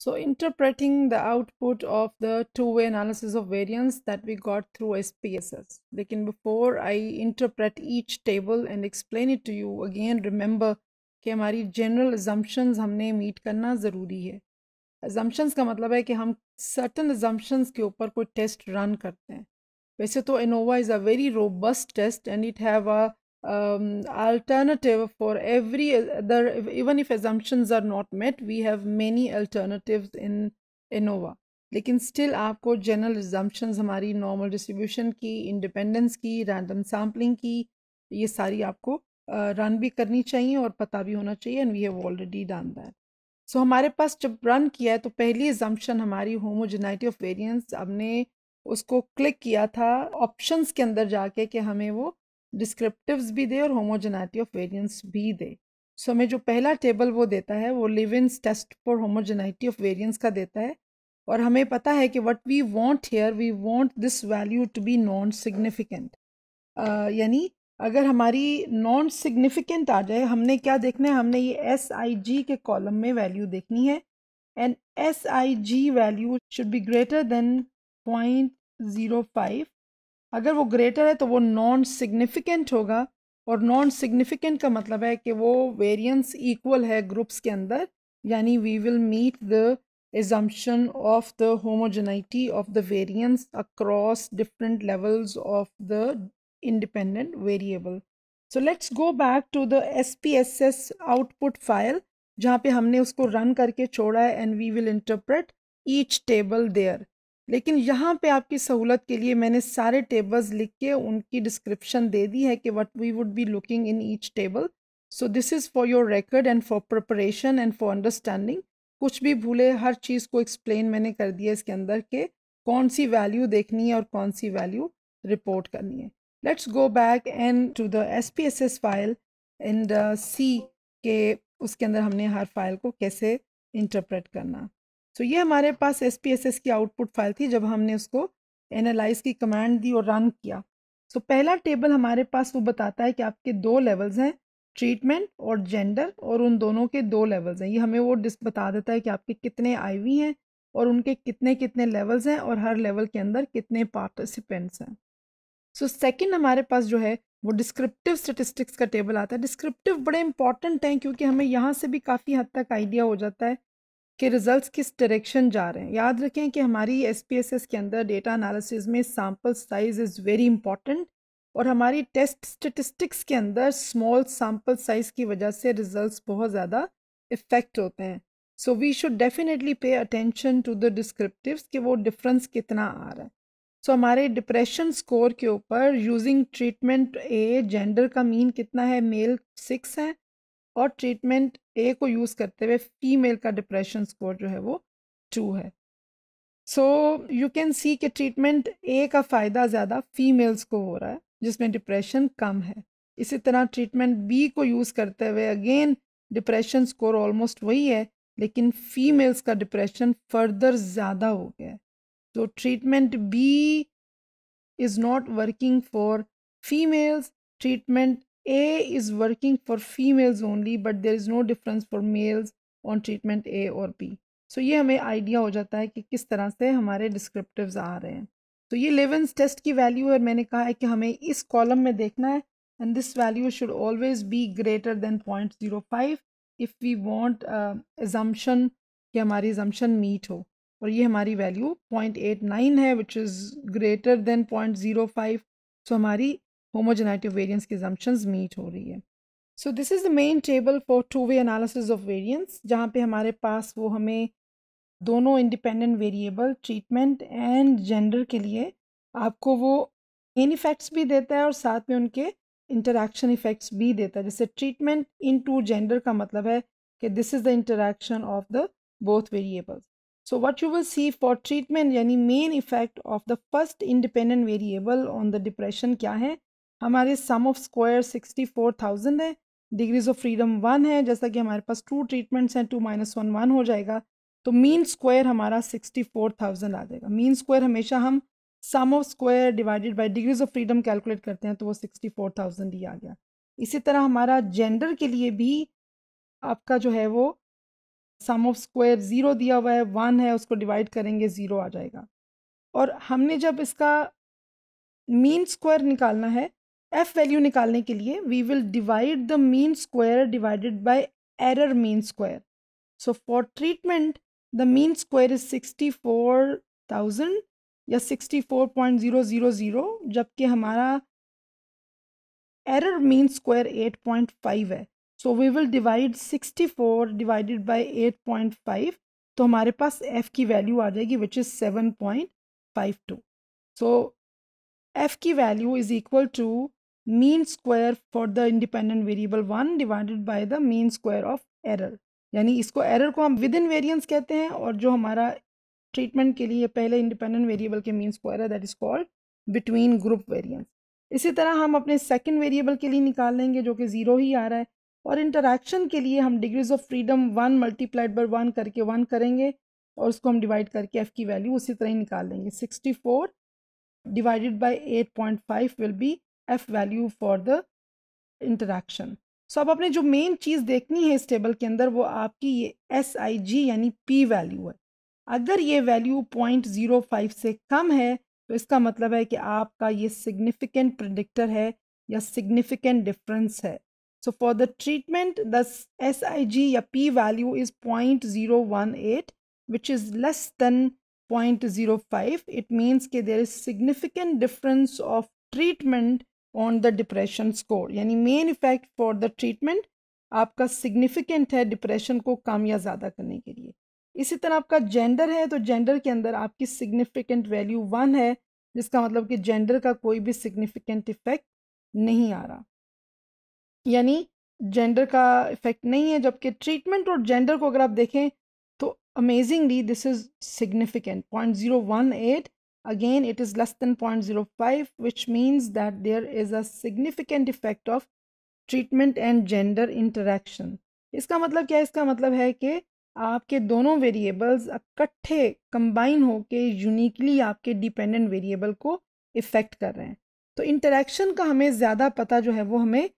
So interpreting the output of the two-way analysis of variance that we got through SPSS. Like in before, I interpret each table and explain it to you. Again, remember कि हमारी general assumptions हमने meet. करना ज़रूरी है assumptions का मतलब है कि हम certain assumptions के ऊपर कोई टेस्ट रन करते हैं वैसे तो ANOVA is a very robust test and it have um, alternative for every other uh, even if assumptions are not met we have many alternatives in ANOVA लेकिन still आपको general assumptions हमारी normal distribution की independence की random sampling की ये सारी आपको run भी करनी चाहिए और पता भी होना चाहिए and we have already done that so हमारे पास जब रन किया है तो पहली एग्जाम्पन हमारी होमोजेनाइटी ऑफ वेरिएंस हमने उसको क्लिक किया था ऑप्शंस के अंदर जाके कि हमें वो डिस्क्रिप्टिव्स भी दे और होमोजेनाइटी ऑफ वेरियंस भी दे सो so, हमें जो पहला टेबल वो देता है वो इन test for homogeneity of variance का देता है और हमें पता है कि what we want here we want this value to be non significant यानी अगर हमारी नॉन सिग्निफिकेंट आ जाए हमने क्या देखना है हमने ये एस आई जी के कॉलम में वैल्यू देखनी है and S I G value should be greater than point zero five अगर वो ग्रेटर है तो वो नॉन सिग्निफिकेंट होगा और नॉन सिग्निफिकेंट का मतलब है कि वो वेरिएंस इक्वल है ग्रुप्स के अंदर यानी we will meet the assumption of the homogeneity of the variance across different levels of the independent variable so let's go back to the S output file जहाँ पे हमने उसको रन करके छोड़ा है and we will interpret each table there लेकिन यहाँ पे आपकी सहूलत के लिए मैंने सारे टेबल्स लिख के उनकी डिस्क्रिप्शन दे दी है कि what we would be looking in each table so this is for your record and for preparation and for understanding कुछ भी भूले हर चीज़ को एक्सप्लेन मैंने कर दिया इसके अंदर के कौन सी वैल्यू देखनी है और कौन सी वैल्यू रिपोर्ट करनी है let's go back and to the S P S S file and see के उसके अंदर हमने हर फाइल को कैसे इंटरप्रेट करना सो तो ये हमारे पास एस पी एस एस की आउटपुट फाइल थी जब हमने उसको एनालाइज की कमांड दी और रन किया सो तो so, पहला टेबल हमारे पास वो बताता है कि आपके दो लेवल्स हैं ट्रीटमेंट और जेंडर और उन दोनों के दो लेवल्स हैं ये हमें वो डिस बता देता है कि आपके कितने आईवी हैं और उनके कितने कितने लेवल्स हैं और हर लेवल के अंदर कितने पार्टिसिपेंट्स हैं सो सेकेंड हमारे पास जो है वो डिस्क्रिप्टिव स्टेटिस्टिक्स का टेबल आता है डिस्क्रिप्टिव बड़े इंपॉर्टेंट हैं क्योंकि हमें यहाँ से भी काफ़ी हद तक आइडिया हो जाता है कि रिजल्ट्स किस डायरेक्शन जा रहे हैं याद रखें कि हमारी एस के अंदर डेटा एनालिसिस में sample size is very important और हमारी टेस्ट स्टेटिस्टिक्स के अंदर स्मॉल सैम्पल साइज़ की वजह से रिजल्ट्स बहुत ज़्यादा इफ़ेक्ट होते हैं so we should definitely pay attention to the descriptive कि वो डिफरेंस कितना आ रहा है सो so, हमारे डिप्रेशन स्कोर के ऊपर यूजिंग ट्रीटमेंट ए जेंडर का मीन कितना है मेल सिक्स है और ट्रीटमेंट ए को यूज़ करते हुए फीमेल का डिप्रेशन स्कोर जो है वो टू है सो यू कैन सी कि ट्रीटमेंट ए का फ़ायदा ज़्यादा फीमेल्स को हो रहा है जिसमें डिप्रेशन कम है इसी तरह ट्रीटमेंट बी को यूज़ करते हुए अगेन डिप्रेशन स्कोर ऑलमोस्ट वही है लेकिन फीमेल्स का डिप्रेशन फर्दर ज़्यादा हो गया है तो treatment B is not working for females treatment A is working for females only but there is no difference for males on treatment A और B. सो so, ये हमें आइडिया हो जाता है कि किस तरह से हमारे डिस्क्रिप्टिव्स आ रहे हैं तो so, ये लेवेंस टेस्ट की वैल्यू है और मैंने कहा है कि हमें इस कॉलम में देखना है and this value should always be greater than point zero five if we want assumption कि हमारी एजम्पन मीट हो और ये हमारी वैल्यू पॉइंट एट नाइन है which is greater than point zero five so हमारी होमोजेनाइटिव वेरियंस की assumptions meet हो रही है so this is the main table for two way analysis of variance जहाँ पे हमारे पास वो हमें दोनों independent variable treatment and gender के लिए आपको वो इन इफ़ेक्ट्स भी देता है और साथ में उनके इंटरेक्शन इफ़ेक्ट्स भी देता है जैसे ट्रीटमेंट इन टू जेंडर का मतलब है कि this is the interaction of the both variables so what you will see for treatment यानी main effect of the first independent variable on the depression क्या है हमारे sum of square sixty four thousand है degrees of freedom one है जैसा कि हमारे पास टू ट्रीटमेंट्स हैं टू माइनस वन वन हो जाएगा तो मीन स्क्वायर हमारा सिक्सटी फोर थाउजेंड आ जाएगा मीन स्क्वायर हमेशा हम sum of square divided by degrees of freedom calculate करते हैं तो वो सिक्सटी फोर थाउजेंड ही आ गया इसी तरह हमारा जेंडर के लिए भी आपका जो है वो सम ऑफ स्क्वायर ज़ीरो दिया हुआ है वन है उसको डिवाइड करेंगे ज़ीरो आ जाएगा और हमने जब इसका मीन स्क्वायर निकालना है एफ वैल्यू निकालने के लिए we will divide the mean square divided by error mean square so for treatment the mean square is sixty four thousand या sixty four point zero zero zero जबकि हमारा error mean square eight point five है so we will divide sixty four divided by eight point five तो हमारे पास F की value आ जाएगी which is seven point five two so F की value is equal to mean square for the independent variable one divided by the mean square of error यानी इसको error को हम विद इन वेरियंस कहते हैं और जो हमारा ट्रीटमेंट के लिए पहले इंडिपेंडेंट वेरिएबल के मीन स्क्वायर है that is called between group variance इसी तरह हम अपने सेकेंड वेरिएबल के लिए निकाल लेंगे जो कि ज़ीरो ही आ रहा है और इंटरेक्शन के लिए हम degrees of freedom one multiplied by one करके वन करेंगे और उसको हम डिवाइड करके एफ़ की वैल्यू उसी तरह ही निकाल लेंगे sixty four divided by eight point five will be F value for the interaction so अब आपने जो मेन चीज़ देखनी है इस टेबल के अंदर वो आपकी ये एस आई जी यानी पी वैल्यू है अगर ये वैल्यू पॉइंट ज़ीरो फाइव से कम है तो इसका मतलब है कि आपका ये सिग्निफिकेंट प्रिडिक्टर है या सिग्निफिकेंट डिफरेंस है so for the treatment the S I G या P value is point zero one eight which is less than five it means के there is significant difference of treatment on the depression score यानी main effect for the treatment आपका significant है depression को कम या ज़्यादा करने के लिए इसी तरह आपका जेंडर है तो जेंडर के अंदर आपकी सिग्निफिकेंट वैल्यू वन है जिसका मतलब कि जेंडर का कोई भी सिग्निफिकेंट इफ़ेक्ट नहीं आ रहा यानी जेंडर का इफ़ेक्ट नहीं है जबकि ट्रीटमेंट और जेंडर को अगर आप देखें तो amazingly this is significant point zero one eight Again, it is less than 0.05, which means that there is a significant effect of treatment and gender interaction. इसका मतलब क्या है इसका मतलब है कि आपके दोनों वेरिएबल्स इकट्ठे कंबाइन होके यूनिकली आपके डिपेंडेंट वेरिएबल को इफ़ेक्ट कर रहे हैं तो इंटरेक्शन का हमें ज़्यादा पता जो है वो हमें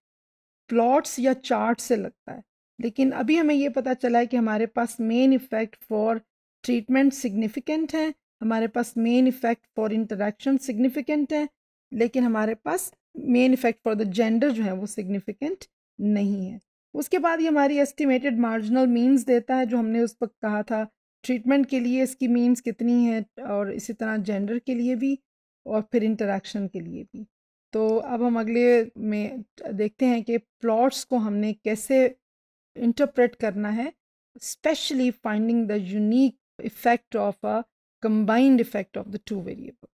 प्लॉट्स या चार्ट से लगता है लेकिन अभी हमें ये पता चला है कि हमारे पास main effect for treatment significant हैं हमारे पास main effect for interaction significant है लेकिन हमारे पास main effect for the gender जो है वो सिग्निफिकेंट नहीं है उसके बाद ये हमारी एस्टिमेटेड मार्जिनल मीन्स देता है जो हमने उस वक्त कहा था ट्रीटमेंट के लिए इसकी मीन्स कितनी है और इसी तरह जेंडर के लिए भी और फिर इंटरेक्शन के लिए भी तो अब हम अगले में देखते हैं कि प्लॉट्स को हमने कैसे इंटरप्रेट करना है specially finding the unique effect of a combined effect of the two variables.